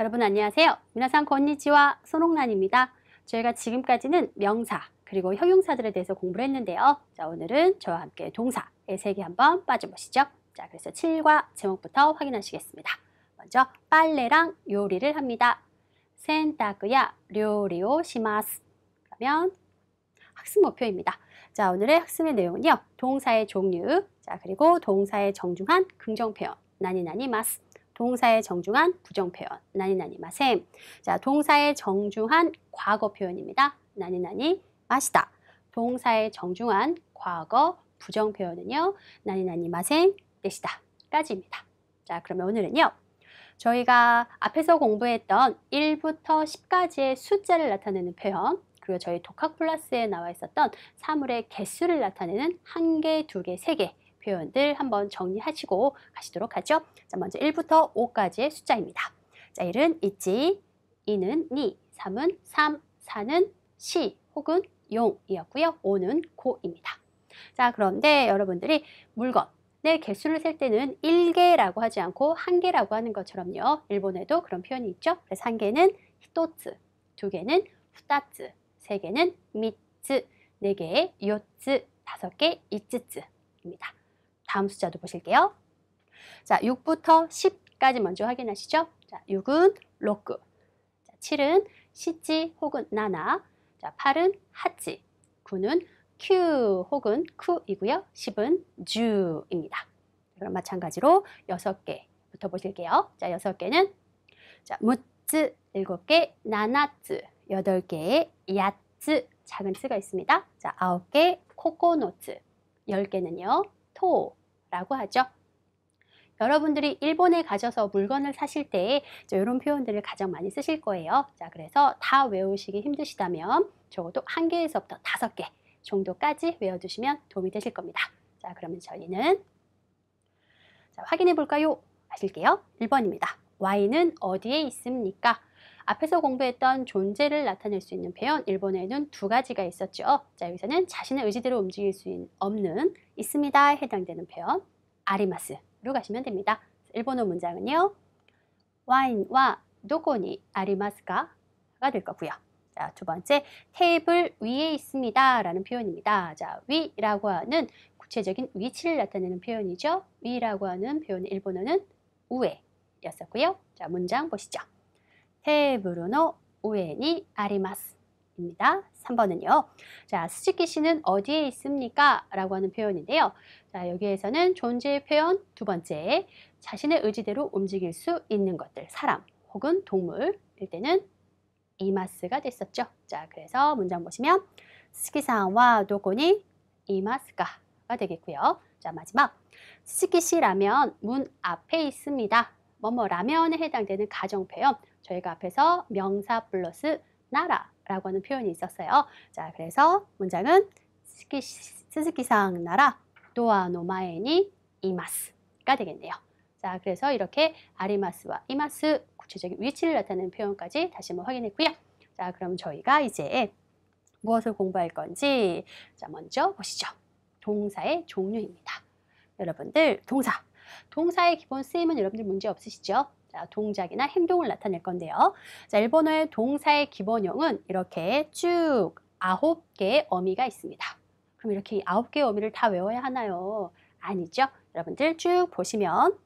여러분 안녕하세요. 미나상 건니치와 손홍란입니다. 저희가 지금까지는 명사 그리고 형용사들에 대해서 공부를 했는데요. 자 오늘은 저와 함께 동사의 세계 한번 빠져보시죠. 자 그래서 7과 제목부터 확인하시겠습니다. 먼저 빨래랑 요리를 합니다. 센타크야 요리오 시마스 그러면 학습 목표입니다. 자, 오늘의 학습의 내용은요. 동사의 종류, 자, 그리고 동사의 정중한 긍정 표현, 나니나니 마스. 동사의 정중한 부정 표현, 나니나니 마셈. 자, 동사의 정중한 과거 표현입니다. 나니나니 마시다. 동사의 정중한 과거 부정 표현은요. 나니나니 마셈, 내시다. 까지입니다. 자, 그러면 오늘은요. 저희가 앞에서 공부했던 1부터 10까지의 숫자를 나타내는 표현, 그리고 저희 독학 플러스에 나와 있었던 사물의 개수를 나타내는 한 개, 두 개, 세 개 표현들 한번 정리하시고 가시도록 하죠. 자, 먼저 1부터 5까지의 숫자입니다. 자, 1은 있지, 2는 니, 3은 삼, 4는 시 혹은 용이었고요. 5는 고입니다. 자, 그런데 여러분들이 물건, 네, 개수를 셀 때는 1개라고 하지 않고 1개라고 하는 것처럼요. 일본에도 그런 표현이 있죠. 그래서 1개는 히토츠, 2개는 후타츠 3개는 미츠, 4개 의 요츠, 5개 이츠츠입니다. 다음 숫자도 보실게요. 자, 6부터 10까지 먼저 확인하시죠. 자, 6은 로크, 자, 7은 시지 혹은 나나, 자, 8은 하치, 9는 큐 혹은 쿠이고요. 10은 주입니다. 그럼 마찬가지로 6개부터 보실게요. 자, 6개는 자, 무츠 7개, 나나츠 8개, 의 야츠 작은 츠가 있습니다. 자, 아홉 개 코코노츠, 열 개는요 토라고 하죠. 여러분들이 일본에 가셔서 물건을 사실 때 이런 표현들을 가장 많이 쓰실 거예요. 자, 그래서 다 외우시기 힘드시다면 적어도 한 개에서부터 다섯 개 정도까지 외워두시면 도움이 되실 겁니다. 자, 그러면 저희는 자, 확인해 볼까요? 하실게요. 1번입니다. Y는 어디에 있습니까? 앞에서 공부했던 존재를 나타낼 수 있는 표현 일본에는 두 가지가 있었죠. 자 여기서는 자신의 의지대로 움직일 수 없는 있습니다 해당되는 표현 아리마스로 가시면 됩니다. 일본어 문장은요. 와인와 도코니 아리마스가가될 거고요. 자, 두 번째 테이블 위에 있습니다 라는 표현입니다. 자, 위라고 하는 구체적인 위치를 나타내는 표현이죠. 위라고 하는 표현 일본어는 우에였었고요. 자, 문장 보시죠. 테이블노 우엔이 아리마스 입니다. 3번은요. 자, 스즈키씨는 어디에 있습니까? 라고 하는 표현인데요. 자, 여기에서는 존재의 표현 두 번째, 자신의 의지대로 움직일 수 있는 것들, 사람 혹은 동물일 때는 이마스가 됐었죠. 자, 그래서 문장 보시면 스키상와 도고니 이마스가가 되겠고요. 자, 마지막 스키씨 라면 문 앞에 있습니다. 뭐 뭐 라면에 해당되는 가정 표현 저희가 앞에서 명사 플러스 나라라고 하는 표현이 있었어요. 자, 그래서 문장은 스즈키상 나라 도아 노마에니 이마스가 되겠네요. 자, 그래서 이렇게 아리마스와 이마스 구체적인 위치를 나타내는 표현까지 다시 한번 확인했고요. 자, 그럼 저희가 이제 무엇을 공부할 건지 자, 먼저 보시죠. 동사의 종류입니다. 여러분들 동사, 동사의 기본 쓰임은 여러분들 문제 없으시죠? 동작이나 행동을 나타낼 건데요. 자, 일본어의 동사의 기본형은 이렇게 쭉 아홉 개의 어미가 있습니다. 그럼 이렇게 아홉 개의 어미를 다 외워야 하나요? 아니죠. 여러분들 쭉 보시면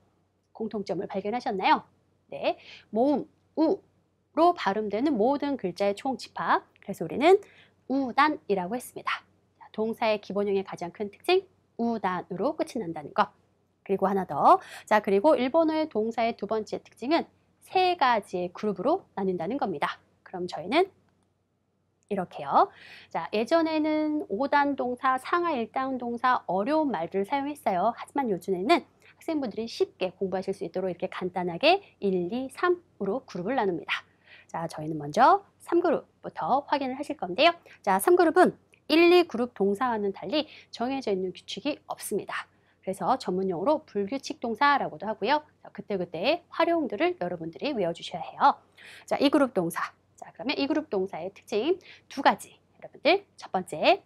공통점을 발견하셨나요? 네, 모음 우로 발음되는 모든 글자의 총집합. 그래서 우리는 우단이라고 했습니다. 동사의 기본형의 가장 큰 특징 우단으로 끝이 난다는 것. 그리고 하나 더. 자, 그리고 일본어의 동사의 두 번째 특징은 세 가지의 그룹으로 나뉜다는 겁니다. 그럼 저희는 이렇게요. 자, 예전에는 5단 동사, 상하 1단 동사 어려운 말들을 사용했어요. 하지만 요즘에는 학생분들이 쉽게 공부하실 수 있도록 이렇게 간단하게 1, 2, 3으로 그룹을 나눕니다. 자, 저희는 먼저 3그룹부터 확인을 하실 건데요. 자, 3그룹은 1, 2그룹 동사와는 달리 정해져 있는 규칙이 없습니다. 그래서 전문용어로 불규칙 동사라고도 하고요. 그때그때의 활용들을 여러분들이 외워주셔야 해요. 자, 이 그룹 동사. 자, 그러면 이 그룹 동사의 특징 두 가지. 여러분들 첫 번째,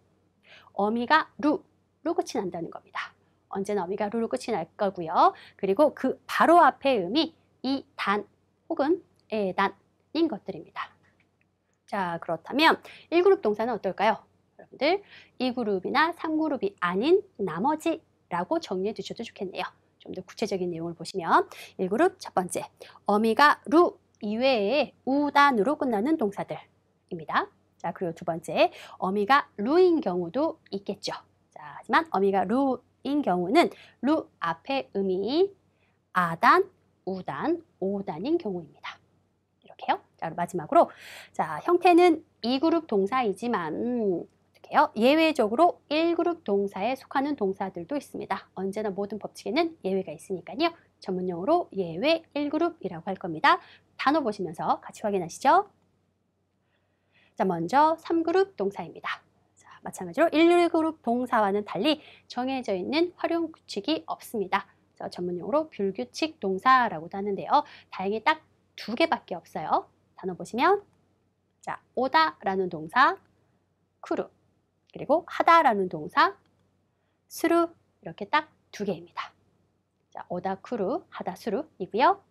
어미가 루, 루 끝이 난다는 겁니다. 언제나 어미가 루로 끝이 날 거고요. 그리고 그 바로 앞에 음이 이, 단 혹은 에, 단인 것들입니다. 자, 그렇다면 1그룹 동사는 어떨까요? 여러분들 2그룹이나 3그룹이 아닌 나머지 라고 정리해 두셔도 좋겠네요. 좀 더 구체적인 내용을 보시면 1그룹 첫 번째 어미가 루 이외에 우단으로 끝나는 동사들입니다. 자 그리고 두 번째 어미가 루인 경우도 있겠죠. 자 하지만 어미가 루인 경우는 루 앞에 음이 아단, 우단, 오단인 경우입니다. 이렇게요. 자 마지막으로 자 형태는 2그룹 동사이지만 음, 거예요. 예외적으로 1그룹 동사에 속하는 동사들도 있습니다. 언제나 모든 법칙에는 예외가 있으니까요. 전문용어로 예외 1그룹이라고 할 겁니다. 단어 보시면서 같이 확인하시죠. 자, 먼저 3그룹 동사입니다. 자, 마찬가지로 1그룹 동사와는 달리 정해져 있는 활용 규칙이 없습니다. 자, 전문용어로 불규칙 동사라고도 하는데요. 다행히 딱 두 개밖에 없어요. 단어 보시면 자, 오다라는 동사, 크루 그리고 하다라는 동사 수루 이렇게 딱 두 개입니다. 자, 오다쿠루 하다 수루이고요.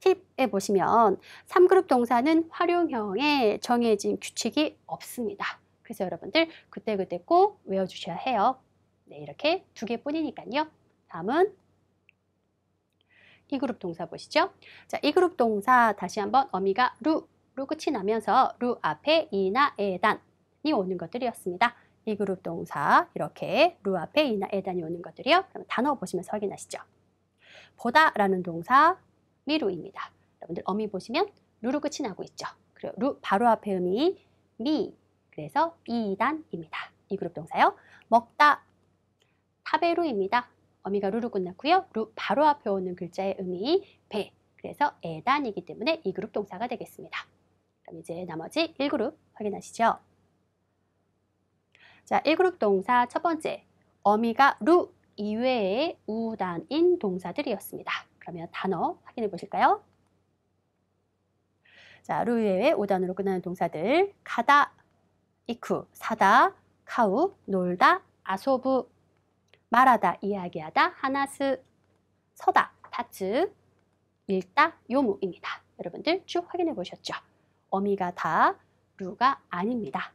팁에 보시면 3그룹 동사는 활용형에 정해진 규칙이 없습니다. 그래서 여러분들 그때그때 꼭 외워주셔야 해요. 네, 이렇게 두 개뿐이니까요. 다음은 2 그룹 동사 보시죠. 자, 이 그룹 동사 다시 한번 어미가 루, 루 끝이 나면서 루 앞에 이나 에단 오는 것들이었습니다. 이 그룹 동사 이렇게 루 앞에 이나 에단이 오는 것들이요. 그럼 단어 보시면서 확인하시죠. 보다라는 동사 미루입니다. 여러분들 어미 보시면 루로 끝이 나고 있죠. 그리고 루 바로 앞에 음이 미 그래서 비단입니다. 이 그룹 동사요. 먹다 타베루입니다. 어미가 루로 끝났고요. 루 바로 앞에 오는 글자의 음이 배 그래서 에단이기 때문에 이 그룹 동사가 되겠습니다. 그럼 이제 나머지 1그룹 확인하시죠. 자, 1그룹 동사 첫 번째, 어미가 루 이외의 우단인 동사들이었습니다. 그러면 단어 확인해 보실까요? 자, 루 이외의 우단으로 끝나는 동사들 가다, 이쿠, 사다, 카우, 놀다, 아소부, 말하다, 이야기하다, 하나스, 서다, 타츠, 읽다, 요무입니다. 여러분들 쭉 확인해 보셨죠? 어미가 다, 루가 아닙니다.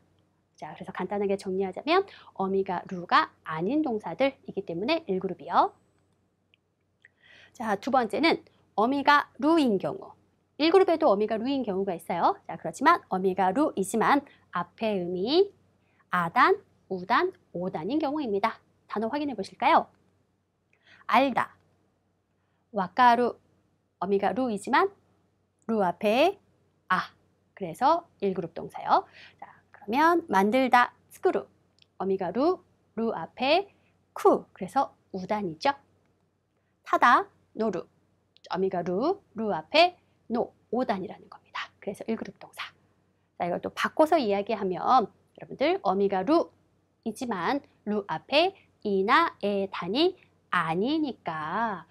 자, 그래서 간단하게 정리하자면 어미가 루가 아닌 동사들이기 때문에 1그룹이요. 자, 두 번째는 어미가 루인 경우. 1그룹에도 어미가 루인 경우가 있어요. 자, 그렇지만 어미가 루이지만 앞에 음이 아단, 우단, 오단인 경우입니다. 단어 확인해 보실까요? 알다, 와카루, 어미가 루이지만 루 앞에 아. 그래서 1그룹 동사요. 자, 그면 만들다 스크루 어미가루 루 앞에 쿠 그래서 우단이죠. 타다 노루 어미가루 루 앞에 노 오단이라는 겁니다. 그래서 1그룹 동사. 자 이걸 또 바꿔서 이야기하면 여러분들 어미가루 이지만 루 앞에 이나 에 단이 아니니까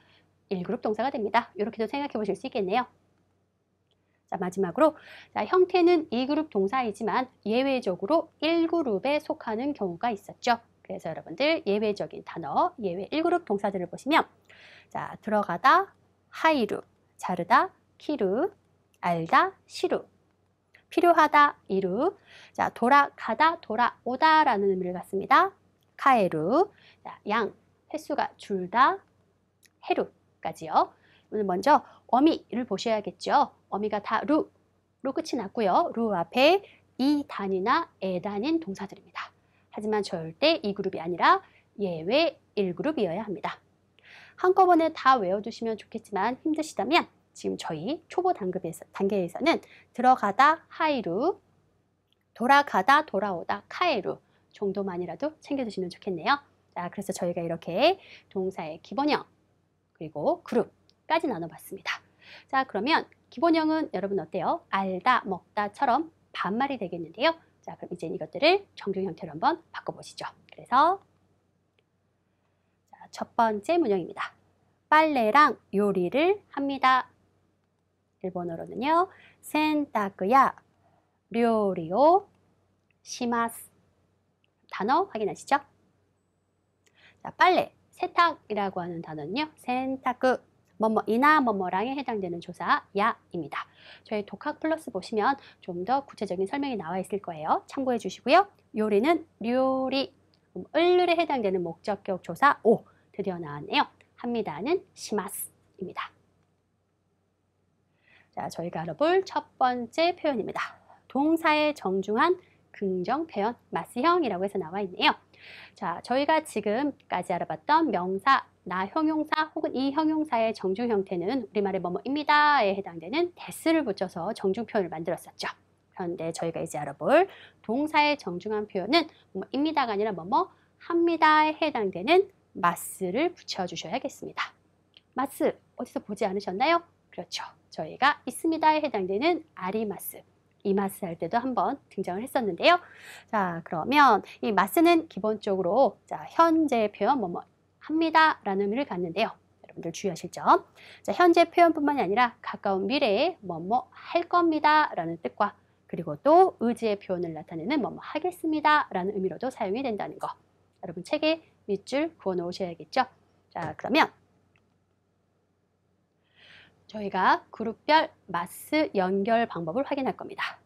1그룹 동사가 됩니다. 이렇게도 생각해 보실 수 있겠네요. 자, 마지막으로 자, 형태는 2그룹 동사이지만 예외적으로 1그룹에 속하는 경우가 있었죠. 그래서 여러분들 예외적인 단어, 예외 1그룹 동사들을 보시면 자, 들어가다, 하이루, 자르다, 키루, 알다, 시루, 필요하다, 이루, 자, 돌아가다, 돌아오다 라는 의미를 갖습니다. 카에루, 자, 양, 횟수가 줄다, 해루까지요. 오늘 먼저 어미를 보셔야겠죠. 어미가 다 루로 끝이 났고요. 루 앞에 이 단이나 에 단인 동사들입니다. 하지만 절대 이 그룹이 아니라 예외 1그룹이어야 합니다. 한꺼번에 다 외워두시면 좋겠지만 힘드시다면 지금 저희 초보 단급에서, 단계에서는 들어가다 하이루, 돌아가다 돌아오다 카에루 정도만이라도 챙겨두시면 좋겠네요. 자, 그래서 저희가 이렇게 동사의 기본형 그리고 그룹까지 나눠봤습니다. 자, 그러면 기본형은 여러분 어때요? 알다, 먹다처럼 반말이 되겠는데요. 자, 그럼 이제 이것들을 정규 형태로 한번 바꿔보시죠. 그래서 자, 첫 번째 문형입니다. 빨래랑 요리를 합니다. 일본어로는요. 센타크야 요리오 시마스 단어 확인하시죠? 자, 빨래, 세탁이라고 하는 단어는요. 센타크 뭐뭐이나 뭐뭐랑에 해당되는 조사 야입니다. 저희 독학 플러스 보시면 좀 더 구체적인 설명이 나와 있을 거예요. 참고해 주시고요. 요리는 류리 음, 을률에 해당되는 목적격 조사 오 드디어 나왔네요. 합니다는 시마스입니다. 자, 저희가 알아볼 첫 번째 표현입니다. 동사의 정중한 긍정 표현 마스형이라고 해서 나와 있네요. 자, 저희가 지금까지 알아봤던 명사, 나 형용사 혹은 이 형용사의 정중 형태는 우리말의 뭐뭐입니다에 해당되는 데스를 붙여서 정중 표현을 만들었었죠. 그런데 저희가 이제 알아볼 동사의 정중한 표현은 뭐뭐입니다가 아니라 뭐뭐 합니다에 해당되는 마스를 붙여주셔야겠습니다. 마스 어디서 보지 않으셨나요? 그렇죠. 저희가 있습니다에 해당되는 아리마스 이 마스 할 때도 한번 등장을 했었는데요. 자, 그러면 이 마스는 기본적으로 자, 현재 표현 뭐 뭐 합니다 라는 의미를 갖는데요. 여러분들 주의하실 점. 자, 현재 표현뿐만이 아니라 가까운 미래에 뭐뭐 할 겁니다 라는 뜻과 그리고 또 의지의 표현을 나타내는 뭐 뭐 하겠습니다 라는 의미로도 사용이 된다는 거. 여러분 책에 밑줄 그어 놓으셔야겠죠. 자, 그러면 저희가 그룹별 마스 연결 방법을 확인할 겁니다.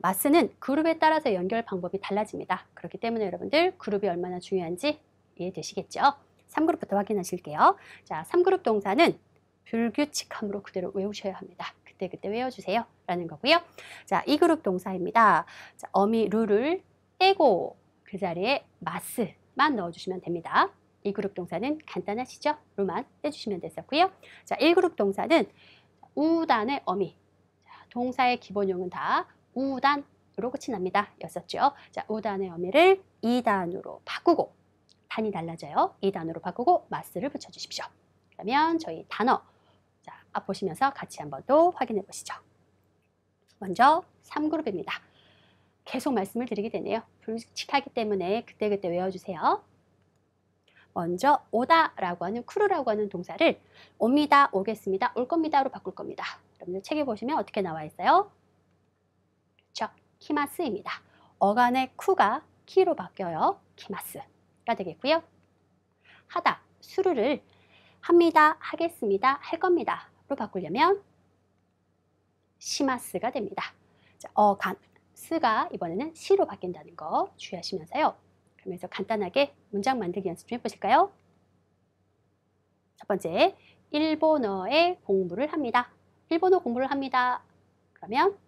마스는 그룹에 따라서 연결 방법이 달라집니다. 그렇기 때문에 여러분들 그룹이 얼마나 중요한지 이해되시겠죠? 3그룹부터 확인하실게요. 자, 3그룹 동사는 불규칙함으로 그대로 외우셔야 합니다. 그때그때 그때 외워주세요. 라는 거고요. 자, 2그룹 동사입니다. 자, 어미 룰을 떼고 그 자리에 마스만 넣어주시면 됩니다. 2그룹 동사는 간단하시죠? 로만 떼주시면 됐었고요. 자, 1그룹 동사는 우단의 어미. 자, 동사의 기본형은 다 우단으로 끝이 납니다. 였었죠. 자, 우단의 어미를 2단으로 바꾸고 단이 달라져요. 2단으로 바꾸고 마스를 붙여주십시오. 그러면 저희 단어 자, 앞 보시면서 같이 한번 또 확인해 보시죠. 먼저 3그룹입니다. 계속 말씀을 드리게 되네요. 불칙하기 때문에 그때그때 외워주세요. 먼저 오다라고 하는 크루라고 하는 동사를 옵니다, 오겠습니다, 올 겁니다로 바꿀 겁니다. 여러분들 책에 보시면 어떻게 나와 있어요? 그렇죠. 키마스입니다. 어간의 쿠가 키로 바뀌어요. 키마스가 되겠고요. 하다, 수루를 합니다, 하겠습니다, 할 겁니다 로 바꾸려면 시마스가 됩니다. 자, 어간, 스가 이번에는 시로 바뀐다는 거 주의하시면서요. 그러면서 간단하게 문장 만들기 연습 좀 해보실까요? 첫 번째, 일본어의 공부를 합니다. 일본어 공부를 합니다. 그러면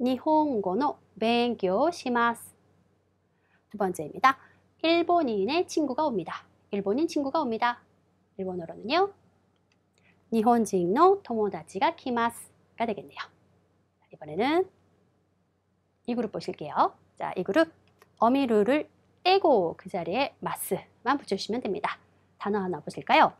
니혼고노 뱅교 시마스 두 번째입니다. 일본인의 친구가 옵니다. 일본인 친구가 옵니다. 일본어로는요. 니혼진노 토모다치가 키마스가 되겠네요. 이번에는 이 그룹 보실게요. 자, 이 그룹 어미루를 떼고 그 자리에 마스만 붙여주시면 됩니다. 단어 하나 보실까요?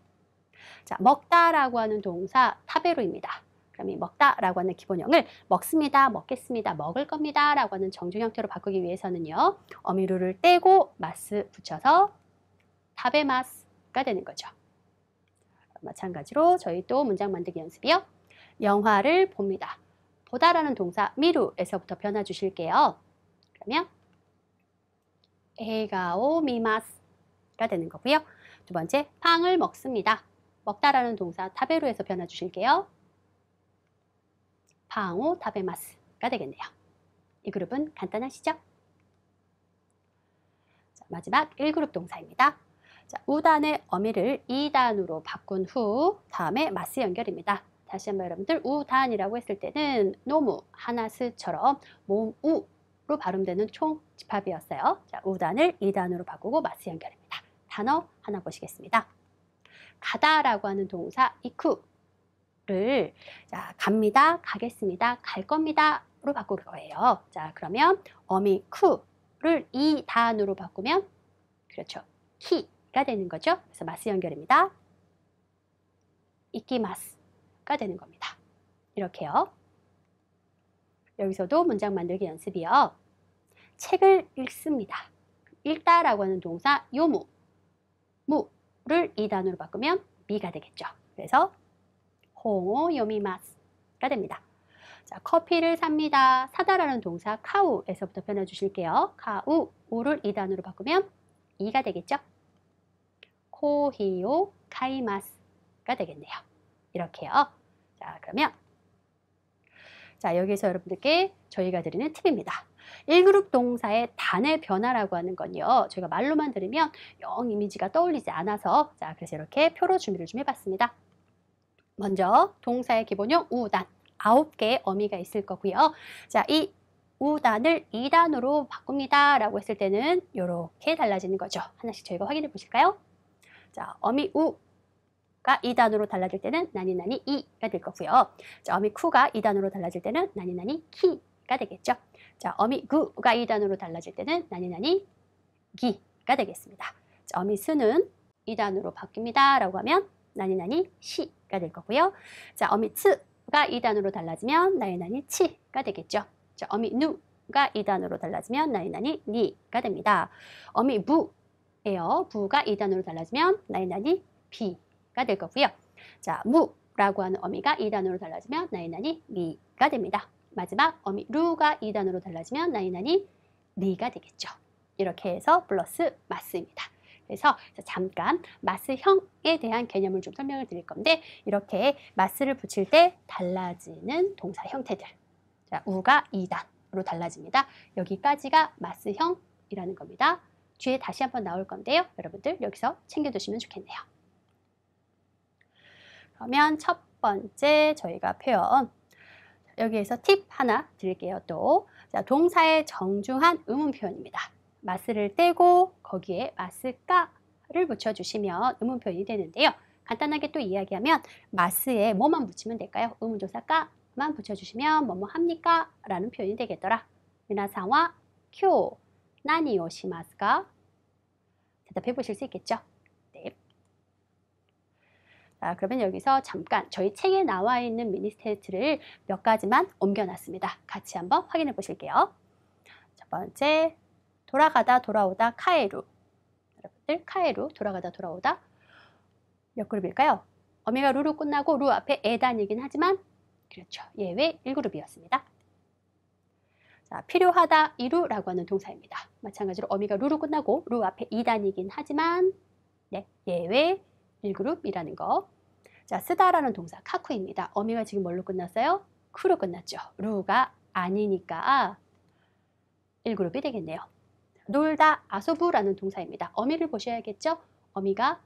자, 먹다라고 하는 동사 타베로입니다. 그럼 이 먹다라고 하는 기본형을 먹습니다, 먹겠습니다, 먹을 겁니다라고 하는 정중 형태로 바꾸기 위해서는요. 어미루를 떼고 마스 붙여서 타베마스가 되는 거죠. 마찬가지로 저희 또 문장 만들기 연습이요. 영화를 봅니다. 보다라는 동사 미루에서부터 변화 주실게요. 그러면 에가오 미마스가 되는 거고요. 두 번째, 빵을 먹습니다. 먹다라는 동사 타베루에서 변화 주실게요. 방오 타베마스가 되겠네요. 이 그룹은 간단하시죠? 자, 마지막 1그룹 동사입니다. 자, 우단의 어미를 2단으로 바꾼 후 다음에 마스 연결입니다. 다시 한번 여러분들 우단이라고 했을 때는 노무 하나스처럼 몸우 로 발음되는 총 집합이었어요. 자, 우단을 2단으로 바꾸고 마스 연결입니다. 단어 하나 보시겠습니다. 가다라고 하는 동사 이쿠를 자, 갑니다, 가겠습니다, 갈 겁니다로 바꿀 거예요. 자, 그러면 어미 쿠를 이 단으로 바꾸면 그렇죠. 키가 되는 거죠. 그래서 마스 연결입니다. 이끼마스가 되는 겁니다. 이렇게요. 여기서도 문장 만들기 연습이요. 책을 읽습니다. 읽다라고 하는 동사 요무, 무를 이 단어로 바꾸면 미가 되겠죠. 그래서 홍어 요미마스가 됩니다. 자, 커피를 삽니다. 사다라는 동사 카우에서부터 변해 주실게요. 카우, 우를 이 단어로 바꾸면 이가 되겠죠. 코히오 카이마스가 되겠네요. 이렇게요. 자, 그러면 자, 여기서 여러분들께 저희가 드리는 팁입니다. 1그룹 동사의 단의 변화라고 하는 건요. 저희가 말로만 들으면 영 이미지가 떠올리지 않아서 자 그래서 이렇게 표로 준비를 좀 해봤습니다. 먼저 동사의 기본형 우단 아홉 개의 어미가 있을 거고요. 자, 이 우단을 2단으로 바꿉니다. 라고 했을 때는 이렇게 달라지는 거죠. 하나씩 저희가 확인해 보실까요? 자, 어미 우가 2단으로 달라질 때는 나니나니 이가 될 거고요. 자, 어미 쿠가 2단으로 달라질 때는 나니나니 키가 되겠죠. 자, 어미 구가 이단으로 달라질 때는 나니나니 기가 되겠습니다. 자, 어미 스는 이단으로 바뀝니다. 라고 하면 나니나니 시가 될 거고요. 자, 어미 츠가 이단으로 달라지면 나니나니 치가 되겠죠. 자, 어미 누가 이단으로 달라지면 나니나니 니가 됩니다. 어미 부예요. 부가 이단으로 달라지면 나니나니 비가 될 거고요. 자, 무라고 하는 어미가 이단으로 달라지면 나니나니 미가 됩니다. 마지막 어미 루가 2단으로 달라지면 나이나니 리가 되겠죠. 이렇게 해서 플러스 마스입니다. 그래서 잠깐 마스형에 대한 개념을 좀 설명을 드릴 건데 이렇게 마스를 붙일 때 달라지는 동사 형태들 자, 우가 2단으로 달라집니다. 여기까지가 마스형이라는 겁니다. 뒤에 다시 한번 나올 건데요. 여러분들 여기서 챙겨두시면 좋겠네요. 그러면 첫 번째 저희가 표현 여기에서 팁 하나 드릴게요. 또 자, 동사의 정중한 의문 표현입니다. 마스를 떼고 거기에 마스까를 붙여주시면 의문 표현이 되는데요. 간단하게 또 이야기하면 마스에 뭐만 붙이면 될까요? 의문조사 까만 붙여주시면 뭐뭐 합니까? 라는 표현이 되겠더라. 미나상와 쿄 나니 오시마스까 대답해 보실 수 있겠죠? 아, 그러면 여기서 잠깐 저희 책에 나와 있는 미니스테이트를 몇 가지만 옮겨놨습니다. 같이 한번 확인해 보실게요. 첫 번째, 돌아가다 돌아오다 카에루. 여러분들 카에루 돌아가다 돌아오다 몇 그룹일까요? 어미가 루루 끝나고 루 앞에 에단이긴 하지만 그렇죠. 예외 1그룹이었습니다. 자, 필요하다 이루라고 하는 동사입니다. 마찬가지로 어미가 루루 끝나고 루 앞에 이단이긴 하지만 네, 예외 1그룹이라는 거 자, 쓰다라는 동사 카쿠입니다. 어미가 지금 뭘로 끝났어요? 쿠로 끝났죠. 루가 아니니까 1그룹이 되겠네요. 놀다 아소부라는 동사입니다. 어미를 보셔야겠죠? 어미가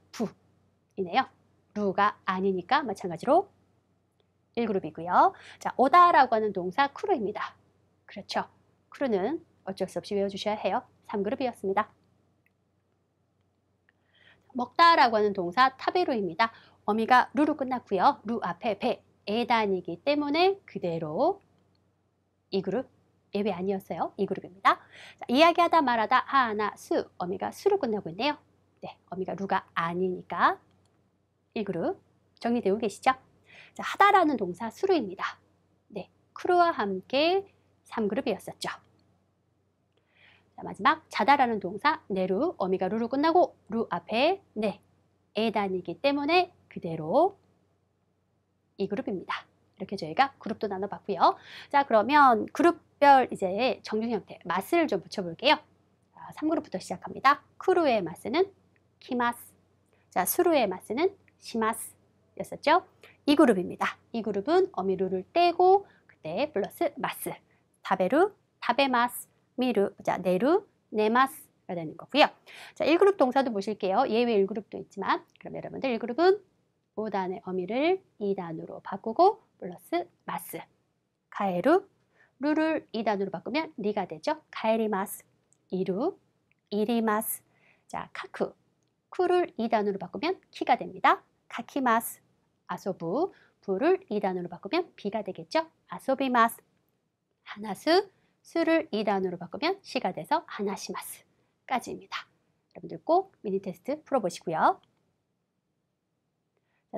부이네요. 루가 아니니까 마찬가지로 1그룹이고요. 자, 오다라고 하는 동사 쿠루입니다. 그렇죠. 쿠루는 어쩔 수 없이 외워주셔야 해요. 3그룹이었습니다. 먹다라고 하는 동사 타베루입니다. 어미가 루로 끝났고요. 루 앞에 배, 에단이기 때문에 그대로 이 그룹 예외 아니었어요. 이 그룹입니다. 자, 이야기하다 말하다 하나 아, 수 어미가 수로 끝나고 있네요. 네, 어미가 루가 아니니까 이 그룹 정리되고 계시죠? 자, 하다라는 동사 수로입니다. 네, 크루와 함께 3그룹이었었죠. 자, 마지막 자다라는 동사 네루 어미가 루로 끝나고 루 앞에 네 에단이기 때문에 그대로 이 그룹입니다. 이렇게 저희가 그룹도 나눠봤고요. 자 그러면 그룹별 이제 정중 형태 마스를 좀 붙여볼게요. 3그룹부터 시작합니다. 크루의 마스는 키마스 자 수루의 마스는 시마스 였었죠. 이 그룹입니다. 이 그룹은 어미루를 떼고 그때 플러스 마스 다베루 다베마스 미루 자 네루 네마스 가 되는 거고요. 자, 1그룹 동사도 보실게요. 예외 1그룹도 있지만 그럼 여러분들 1그룹은 5단의 어미를 2단으로 바꾸고 플러스 마스 가에루 루를 2단으로 바꾸면 리가 되죠. 가에리마스 이루 이리마스 자 카쿠 쿠를 2단으로 바꾸면 키가 됩니다. 카키마스 아소부 부를 2단으로 바꾸면 비가 되겠죠. 아소비마스 하나스 수를 2단으로 바꾸면 시가 돼서 하나시마스 까지입니다. 여러분들 꼭 미니 테스트 풀어보시고요.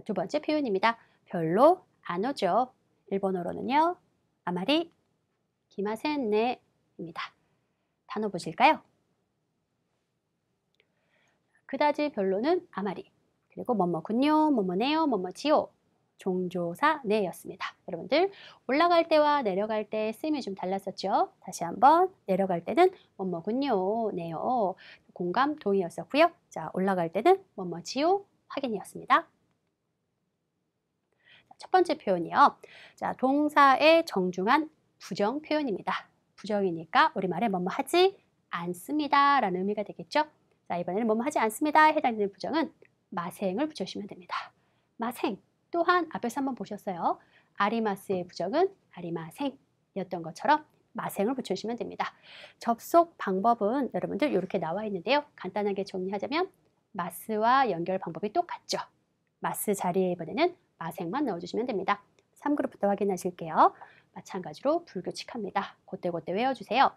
두 번째 표현입니다. 별로 안 오죠. 일본어로는요. 아마리 기마센네입니다. 단어 보실까요? 그다지 별로는 아마리 그리고 뭐뭐군요, 뭐뭐네요, 뭐뭐지요 종조사 네였습니다. 여러분들 올라갈 때와 내려갈 때 쓰임이 좀 달랐었죠? 다시 한번 내려갈 때는 뭐뭐군요, 네요 공감 동의였었고요. 자 올라갈 때는 뭐뭐지요 확인이었습니다. 첫 번째 표현이요. 자, 동사의 정중한 부정 표현입니다. 부정이니까 우리말에 뭐뭐 하지 않습니다 라는 의미가 되겠죠. 자, 이번에는 뭐뭐 하지 않습니다 해당되는 부정은 마생을 붙여주시면 됩니다. 마생 또한 앞에서 한번 보셨어요. 아리마스의 부정은 아리마생이었던 것처럼 마생을 붙여주시면 됩니다. 접속 방법은 여러분들 이렇게 나와 있는데요. 간단하게 정리하자면 마스와 연결 방법이 똑같죠. 마스 자리에 이번에는 마색만 넣어주시면 됩니다. 3그룹부터 확인하실게요. 마찬가지로 불규칙합니다. 그때그때 외워주세요.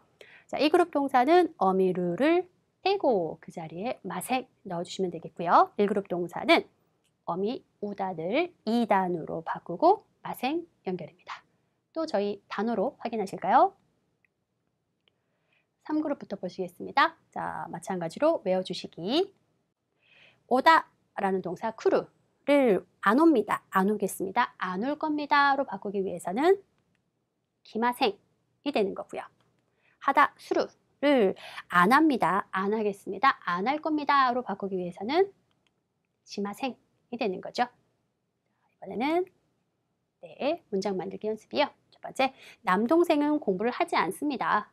자, 이 그룹 동사는 어미루를 떼고 그 자리에 마색 넣어주시면 되겠고요. 1그룹 동사는 어미 우단을 2단으로 바꾸고 마생 연결입니다. 또 저희 단어로 확인하실까요? 3그룹부터 보시겠습니다. 자, 마찬가지로 외워주시기. 오다 라는 동사 크루 안 옵니다. 안 오겠습니다. 안 올 겁니다로 바꾸기 위해서는 기마생이 되는 거고요. 하다 수루를 안 합니다. 안 하겠습니다. 안 할 겁니다로 바꾸기 위해서는 지마생이 되는 거죠. 이번에는 네, 문장 만들기 연습이요. 첫 번째, 남동생은 공부를 하지 않습니다.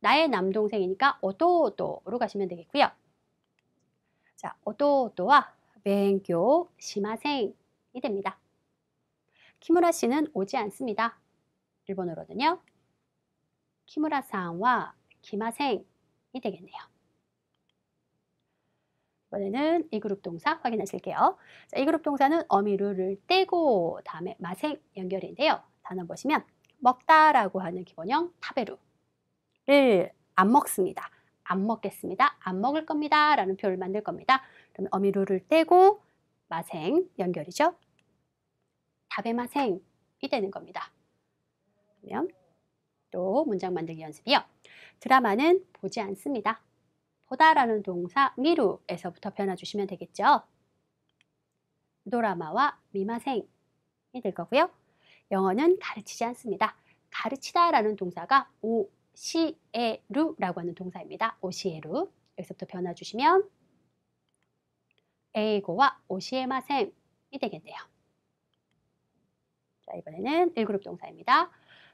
나의 남동생이니까 오도도로 가시면 되겠고요. 자, 오도도와 뱅교 시마생이 됩니다. 키무라 씨는 오지 않습니다. 일본어로는요. 키무라상와 기마생이 되겠네요. 이번에는 이 그룹 동사 확인하실게요. 자, 이 그룹 동사는 어미루를 떼고 다음에 마생 연결인데요. 단어 보시면 먹다라고 하는 기본형 타베루를 안 먹습니다. 안 먹겠습니다. 안 먹을 겁니다. 라는 표를 만들 겁니다. 그럼 어미로를 떼고 마생 연결이죠. 답의 마생이 되는 겁니다. 그러면 또 문장 만들기 연습이요. 드라마는 보지 않습니다. 보다라는 동사 미루에서부터 변화주시면 되겠죠. 노라마와 미마생이 될 거고요. 영어는 가르치지 않습니다. 가르치다라는 동사가 오시에루라고 하는 동사입니다. 오시에루 여기서부터 변화 주시면 에이고와 오시에마센이 되겠네요. 자, 이번에는 1그룹 동사입니다.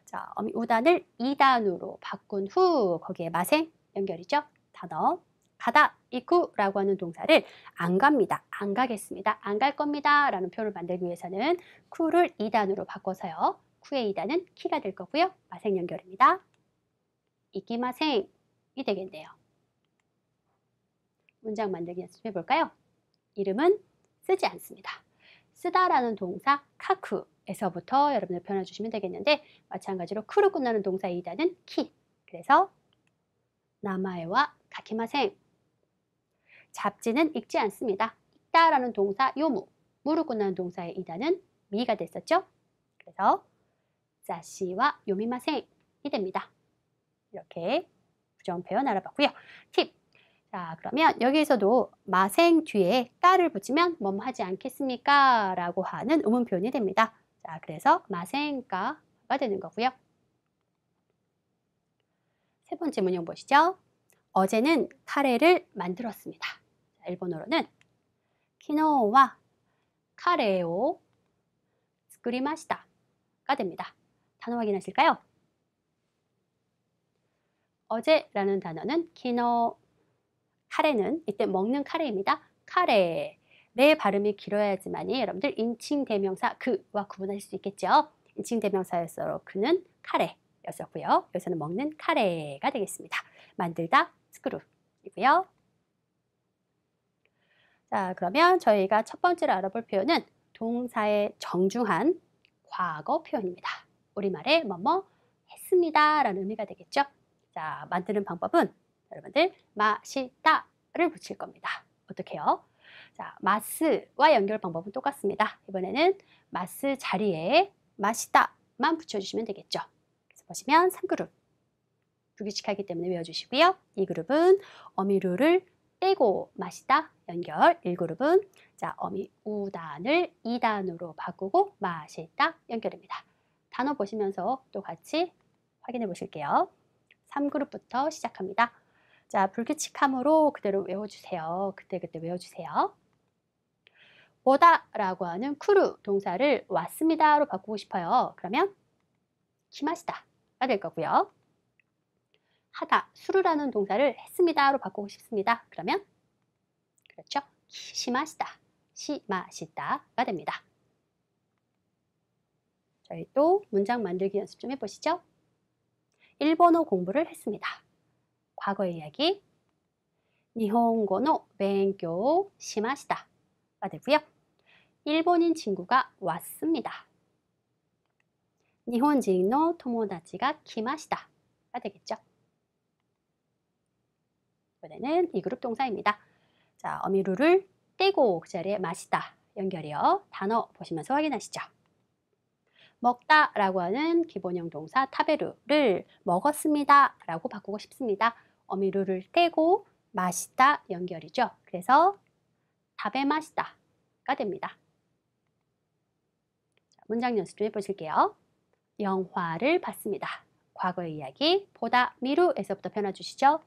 자, 어미 우단을 2단으로 바꾼 후 거기에 마생 연결이죠. 단어 가다 이쿠라고 하는 동사를 안 갑니다. 안 가겠습니다. 안 갈 겁니다. 라는 표를 만들기 위해서는 쿠를 2단으로 바꿔서요. 쿠의 2단은 키가 될 거고요. 마생 연결입니다. 이기마생이 되겠네요. 문장 만들기 연습해 볼까요? 이름은 쓰지 않습니다. 쓰다라는 동사 카쿠에서부터 여러분들 표현해 주시면 되겠는데 마찬가지로 쿠로 끝나는 동사 이다는 키 그래서 나마에와 가키마생 잡지는 읽지 않습니다. 있다라는 동사 요무 무르 끝나는 동사의 이다는 미가 됐었죠. 그래서 자시와 요미마생 이 됩니다. 이렇게 부정 표현 알아봤고요. 팁! 자 그러면 여기에서도 마생 뒤에 따를 붙이면 뭐뭐 하지 않겠습니까? 라고 하는 의문 표현이 됩니다. 자 그래서 마생가가 되는 거고요. 세 번째 문형 보시죠. 어제는 카레를 만들었습니다. 자, 일본어로는 키노와 카레오 스크리마시다가 됩니다. 단어 확인하실까요? 어제라는 단어는 키노 카레는 이때 먹는 카레입니다. 카레. 내 발음이 길어야지만이 여러분들 인칭 대명사 그와 구분하실수 있겠죠. 인칭 대명사였어 그는 카레였었고요. 여기서는 먹는 카레가 되겠습니다. 만들다 스크루이고요. 자, 그러면 저희가 첫 번째로 알아볼 표현은 동사의 정중한 과거 표현입니다. 우리말에 뭐뭐 했습니다라는 의미가 되겠죠. 자, 만드는 방법은 여러분들 마시다를 붙일 겁니다. 어떻게요? 자, 마스와 연결 방법은 똑같습니다. 이번에는 마스 자리에 마시다만 붙여주시면 되겠죠. 그래서 보시면 3그룹 불규칙하기 때문에 외워주시고요. 2그룹은 어미루를 빼고 마시다 연결 1그룹은 자 어미 우단을 2단으로 바꾸고 마시다 연결입니다. 단어 보시면서 또 같이 확인해 보실게요. 3그룹부터 시작합니다. 자, 불규칙함으로 그대로 외워주세요. 그때그때 그때 외워주세요. 오다 라고 하는 쿠루 동사를 왔습니다로 바꾸고 싶어요. 그러면 키마시다 가될 거고요. 하다, 수루라는 동사를 했습니다로 바꾸고 싶습니다. 그러면 그렇죠. 시마시다, 시마시다가 됩니다. 저희 또 문장 만들기 연습 좀 해보시죠. 일본어 공부를 했습니다. 과거 이야기 니혼고노 뱅교 시마시다가 되고요. 일본인 친구가 왔습니다. 니혼진노 토모다치가 키마시다가 되겠죠. 이번에는 이 그룹 동사입니다. 자, 어미루를 떼고 그 자리에 마시다 연결이요. 단어 보시면서 확인하시죠. 먹다 라고 하는 기본형 동사 타베루를 먹었습니다 라고 바꾸고 싶습니다. 어미루를 떼고 마시다 연결이죠. 그래서 답에 마시다가 됩니다. 문장 연습 좀 해보실게요. 영화를 봤습니다. 과거의 이야기 보다 미루에서부터 변화주시죠.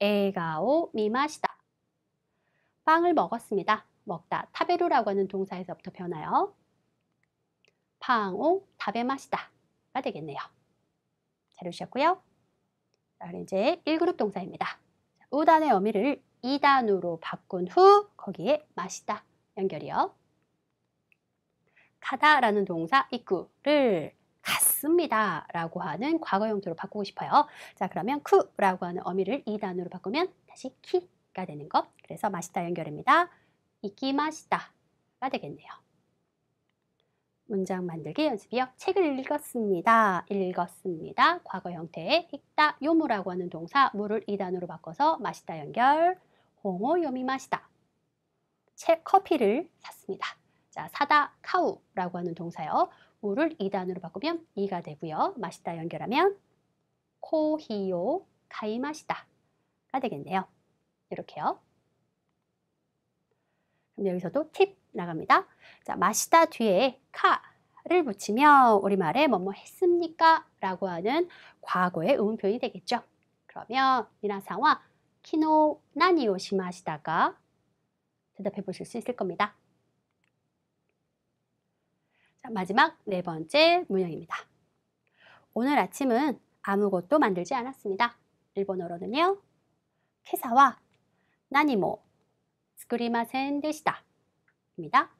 에가오 미마시다. 빵을 먹었습니다. 먹다 타베루라고 하는 동사에서부터 변화요. 팡오 타베마시다가 되겠네요. 잘 오셨고요. 이제 1그룹 동사입니다. 우단의 어미를 2단으로 바꾼 후 거기에 마시다 연결이요. 가다라는 동사 입구를 갔습니다 라고 하는 과거 형태로 바꾸고 싶어요. 자 그러면 쿠라고 하는 어미를 2단으로 바꾸면 다시 키가 되는 것. 그래서 마시다 연결입니다. 이기 마시다가 되겠네요. 문장 만들기 연습이요. 책을 읽었습니다. 읽었습니다. 과거 형태의 읽다, 요무라고 하는 동사 물을 이단으로 바꿔서 마시다 연결, 홍어 요미 마시다. 책 커피를 샀습니다. 자, 사다 카우라고 하는 동사요. 물을 이단으로 바꾸면 이가 되고요. 마시다 연결하면 코히요 가이 마시다가 되겠네요. 이렇게요. 그럼 여기서도 팁 나갑니다. 자, 마시다 뒤에 카를 붙이면 우리말에 뭐뭐 했습니까? 라고 하는 과거의 의문표현이 되겠죠. 그러면 미나상와 키노 나니오 시마시다가 대답해 보실 수 있을 겁니다. 자, 마지막 네 번째 문형입니다. 오늘 아침은 아무것도 만들지 않았습니다. 일본어로는요. 캐사와 나니모 스크리마센 드시다 입니다.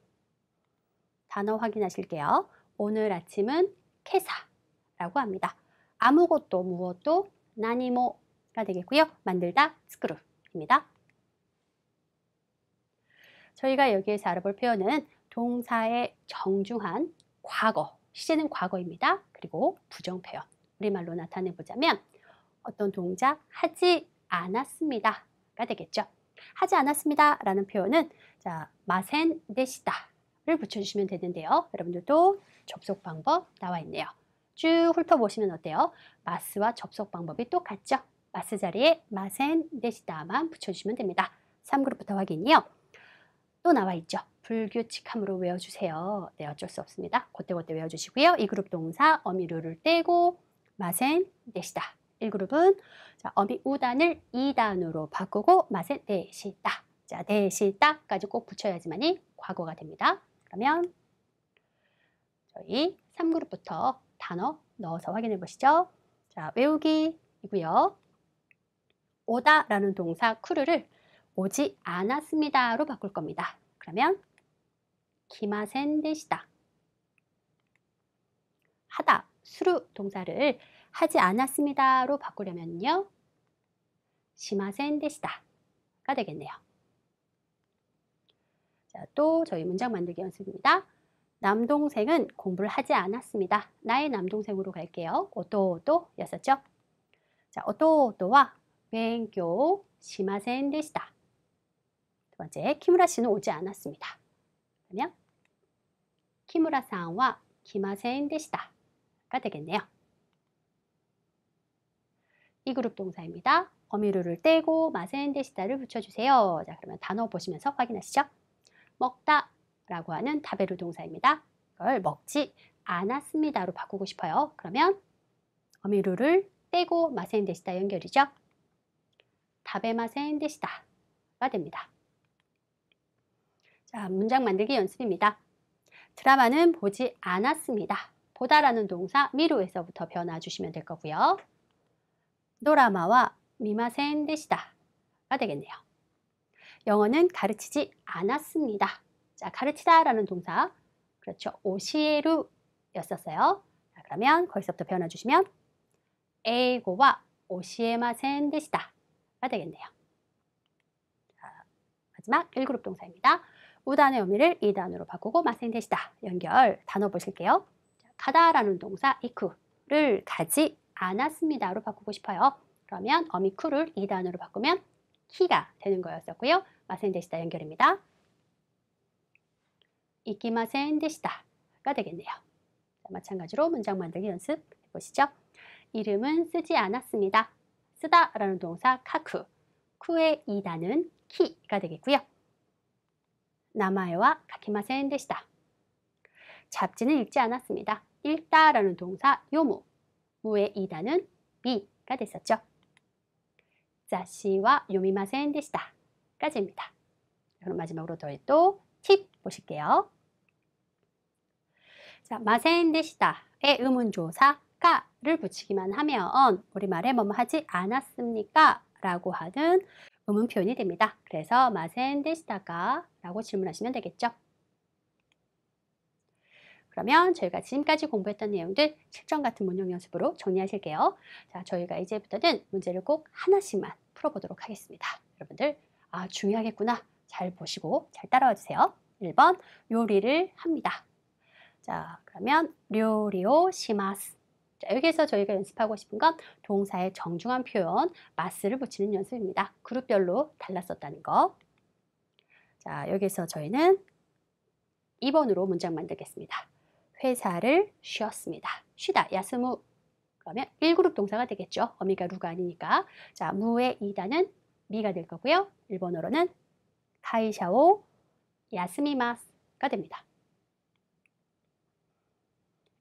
단어 확인하실게요. 오늘 아침은 캐사라고 합니다. 아무것도 무엇도 나니모가 되겠고요. 만들다 스크루입니다. 저희가 여기에서 알아볼 표현은 동사의 정중한 과거, 시제는 과거입니다. 그리고 부정 표현, 우리말로 나타내보자면 어떤 동작 하지 않았습니다가 되겠죠. 하지 않았습니다. 라는 표현은 자, 마센 데시다를 붙여주시면 되는데요. 여러분들도 접속 방법 나와 있네요. 쭉 훑어보시면 어때요? 마스와 접속 방법이 똑같죠? 마스 자리에 마센 데시다만 붙여주시면 됩니다. 3그룹부터 확인이요. 또 나와 있죠. 불규칙함으로 외워주세요. 네, 어쩔 수 없습니다. 그때그때 외워주시고요. 이 그룹 동사 어미루를 떼고 마센 데시다 1그룹은 자, 어미 우단을 2단으로 바꾸고 맛에 내시다. 네 자, 내시다까지 네 꼭 붙여야지만이 과거가 됩니다. 그러면 저희 3그룹부터 단어 넣어서 확인해 보시죠. 자, 외우기이고요. 오다라는 동사 쿠르를 오지 않았습니다로 바꿀 겁니다. 그러면 기마센 데시다 네 하다 수루 동사를 하지 않았습니다로 바꾸려면요. 시마센 데시다가 되겠네요. 자, 또 저희 문장 만들기 연습입니다. 남동생은 공부를 하지 않았습니다. 나의 남동생으로 갈게요. 오또오또였었죠? 자, 오또오또와 뱅교 시마센 데시다. 두 번째, 키무라 씨는 오지 않았습니다. 그러면 키무라 상와 키마센 데시다가 되겠네요. 이 그룹 동사입니다. 어미루를 떼고 마센데시다를 붙여주세요. 자, 그러면 단어 보시면서 확인하시죠. 먹다 라고 하는 다베르 동사입니다. 이걸 먹지 않았습니다로 바꾸고 싶어요. 그러면 어미루를 떼고 마센데시다 연결이죠. 다베마센데시다가 됩니다. 자, 문장 만들기 연습입니다. 드라마는 보지 않았습니다. 보다라는 동사 미루에서부터 변화 주시면 될 거고요. 도라마와 미마센 데시다가 되겠네요. 영어는 가르치지 않았습니다. 자, 가르치다 라는 동사 그렇죠. 오시에루 였었어요. 자, 그러면 거기서부터 변워주시면 에고와 오시에마센 데시다가 되겠네요. 자, 마지막 1그룹 동사입니다. 우단의 의미를 2단으로 바꾸고 마센 데시다 연결 단어 보실게요. 가다라는 동사 이쿠를 가지 않았습니다로 바꾸고 싶어요. 그러면 어미쿠를 2단으로 바꾸면 키가 되는 거였었고요. 마센데시다 연결입니다. 이끼마센데시다가 되겠네요. 마찬가지로 문장 만들기 연습해보시죠. 이름은 쓰지 않았습니다. 쓰다 라는 동사 카쿠, 쿠의 2단은 키가 되겠고요. 나마에와 카키마센데시다. 잡지는 읽지 않았습니다. 읽다 라는 동사 요무, 무의 이다는 B가 됐었죠. 자시와 요미마센 데시다 까지입니다. 그럼 마지막으로 저희 또팁 보실게요. 자, 마센 데시다의 의문조사 까 를 붙이기만 하면 우리말에 뭐뭐 하지 않았습니까? 라고 하는 의문 표현이 됩니다. 그래서 마센 데시다가 라고 질문하시면 되겠죠. 그러면 저희가 지금까지 공부했던 내용들 7점 같은 문형 연습으로 정리하실게요. 자, 저희가 이제부터는 문제를 꼭 하나씩만 풀어보도록 하겠습니다. 여러분들, 아, 중요하겠구나. 잘 보시고 잘 따라와 주세요. 1번, 요리를 합니다. 자, 그러면 요리오 시마스. 자, 여기에서 저희가 연습하고 싶은 건 동사의 정중한 표현, 마스를 붙이는 연습입니다. 그룹별로 달랐었다는 거. 자, 여기서 에 저희는 2번으로 문장 만들겠습니다. 회사를 쉬었습니다. 쉬다, 야스무. 그러면 1그룹 동사가 되겠죠. 어미가 루가 아니니까. 자, 무의 이다는 미가 될 거고요. 일본어로는 카이샤오 야스미마스가 됩니다.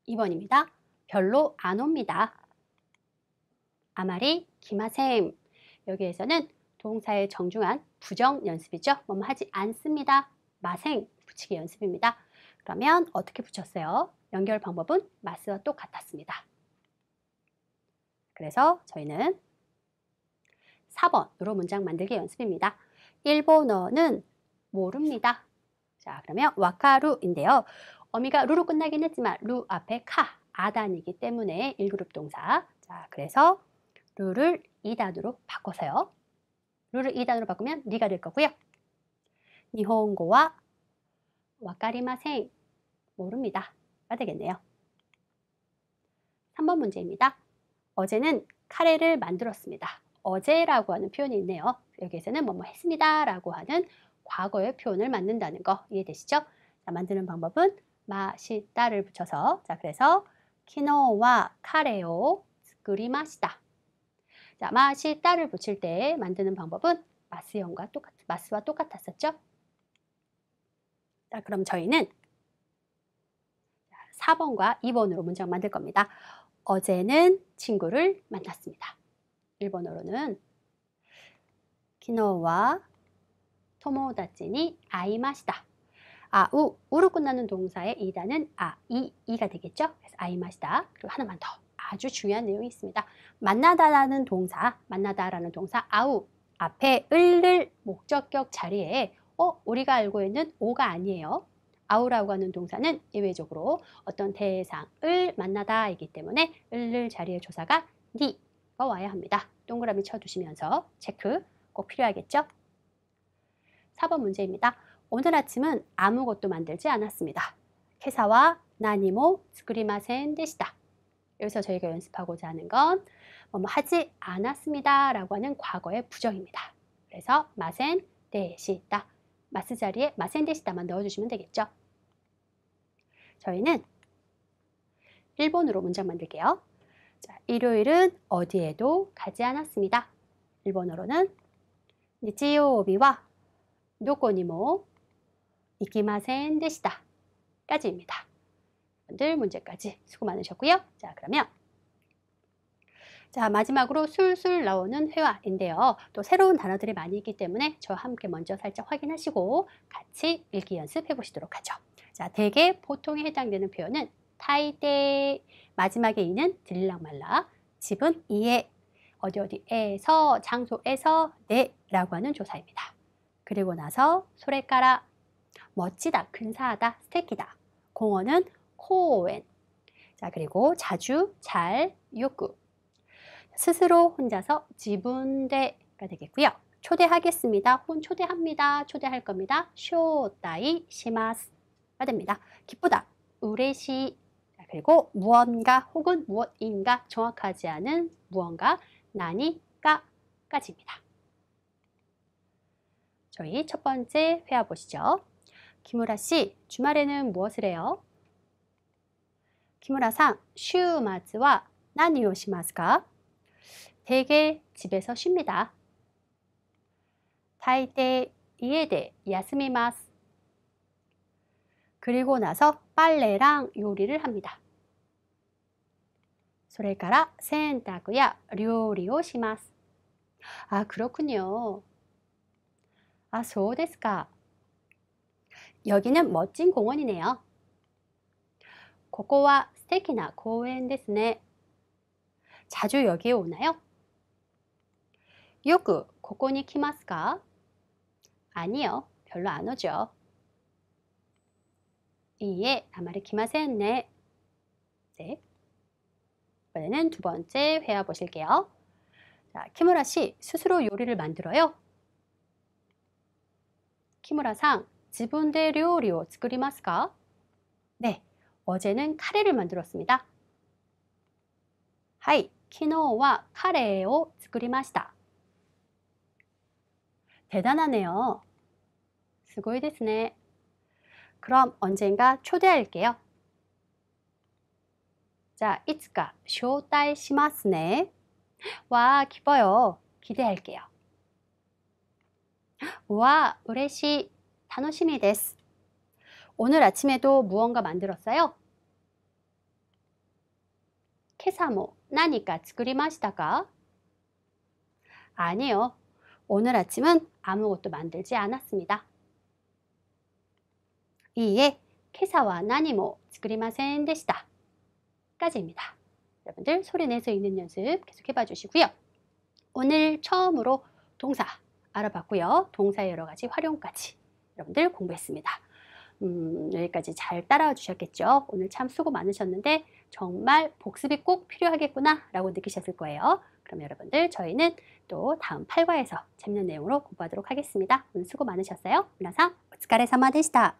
2번입니다. 별로 안 옵니다. 아마리 기마셈. 여기에서는 동사의 정중한 부정 연습이죠. 뭐뭐 하지 않습니다. 마생 붙이기 연습입니다. 그러면 어떻게 붙였어요? 연결 방법은 마스와 똑같았습니다. 그래서 저희는 4번으로 문장 만들기 연습입니다. 일본어는 모릅니다. 자, 그러면 와카루인데요. 어미가 루로 끝나긴 했지만 루 앞에 카, 아단이기 때문에 1그룹 동사. 자, 그래서 루를 2단으로 바꿔서요. 루를 2단으로 바꾸면 니가 될 거고요. 니혼고와 와까리마생 모릅니다. 가 되겠네요. 3번 문제입니다. 어제는 카레를 만들었습니다. 어제라고 하는 표현이 있네요. 여기에서는 뭐 뭐 했습니다 라고 하는 과거의 표현을 만든다는 거 이해되시죠? 자, 만드는 방법은 마시다를 붙여서 자 그래서 키노와 카레오 스쿠리마시다 자 마시다를 붙일 때 만드는 방법은 마스형과 똑같 마스와 똑같았었죠? 자, 그럼 저희는 4번과 2번으로 문장 만들 겁니다. 어제는 친구를 만났습니다. 일본어로는 기노와 토모다치니 아이마시다. 아우, 우로 끝나는 동사의 이다는 아, 이, 이가 되겠죠? 그래서 아이마시다. 그리고 하나만 더. 아주 중요한 내용이 있습니다. 만나다라는 동사, 만나다라는 동사 아우 앞에 을을 목적격 자리에 어, 우리가 알고 있는 오가 아니에요. 아우라고 하는 동사는 예외적으로 어떤 대상을 만나다이기 때문에 을을 자리에 조사가 니가 와야 합니다. 동그라미 쳐두시면서 체크 꼭 필요하겠죠? 4번 문제입니다. 오늘 아침은 아무것도 만들지 않았습니다. 회사와 나니모 스크리마센 데시다. 여기서 저희가 연습하고자 하는 건 뭐뭐 뭐 하지 않았습니다 라고 하는 과거의 부정입니다. 그래서 마센 데시다. 마스 자리에 마센데시다만 넣어주시면 되겠죠. 저희는 1번으로 문장 만들게요. 자, 일요일은 어디에도 가지 않았습니다. 일본어로는 니치요비와 노코니모 이기마센 데시다 까지입니다. 여러분들 문제까지 수고 많으셨고요. 자 그러면 자 마지막으로 술술 나오는 회화인데요. 또 새로운 단어들이 많이 있기 때문에 저와 함께 먼저 살짝 확인하시고 같이 읽기 연습해 보시도록 하죠. 자 대개 보통에 해당되는 표현은 타이데 마지막에 이는 들락말락 집은 이에 어디 어디에서 장소에서 네 라고 하는 조사입니다. 그리고 나서 소래까라 멋지다 근사하다 스테키다 공원은 코엔 자 그리고 자주 잘 욕구 스스로 혼자서 지분대가 되겠고요. 초대하겠습니다. 혹은 초대합니다. 초대할 겁니다. 쇼다이 시마스가 됩니다. 기쁘다. 우레시 그리고 무언가 혹은 무엇인가 정확하지 않은 무언가 나니까까지입니다. 저희 첫 번째 회화 보시죠. 김우라 씨, 주말에는 무엇을 해요? 김우라 상, 슈마즈와 나니오시마스가 되게 집에서 쉽니다. 다이데 이에데 야스미마스 그리고 나서 빨래랑 요리를 합니다. 소それ라센洗구야 요리를 시마스 아 그렇군요. 아, 소うですか 여기는 멋진 공원이네요. 고ここは素敵な公園ですね。 자주 여기에 오나요? 요구, 고고니 키마스가? 아니요, 별로 안 오죠. 이에 아마리 키마세네. 네. 이번에는 두 번째 회화 보실게요. 자, 키무라 씨, 스스로 요리를 만들어요. 키무라-상, 지분대 요리오 츠쿠리마스가? 네, 어제는 카레를 만들었습니다. はい, 키노와 카레오 츠쿠리마시다. 대단하네요. 수고이ですね 그럼 언젠가 초대할게요. 자, 이츠카 쇼다이 시마스네. 와, 기뻐요. 기대할게요. 와, 우레시 단호심이 데스. 오늘 아침에도 무언가 만들었어요? 케사모 나니까 作리마시た가 아니요. 오늘 아침은 아무것도 만들지 않았습니다. 이에 캐사와 나니모 스크리마센데시 까지입니다. 여러분들 소리 내서 있는 연습 계속해 봐 주시고요. 오늘 처음으로 동사 알아봤고요. 동사의 여러 가지 활용까지 여러분들 공부했습니다. 음, 여기까지 잘 따라와 주셨겠죠? 오늘 참 수고 많으셨는데 정말 복습이 꼭 필요하겠구나 라고 느끼셨을 거예요. 그럼 여러분들 저희는 또 다음 8과에서 재밌는 내용으로 공부하도록 하겠습니다. 오늘 수고 많으셨어요. 皆さんお疲れ様でした。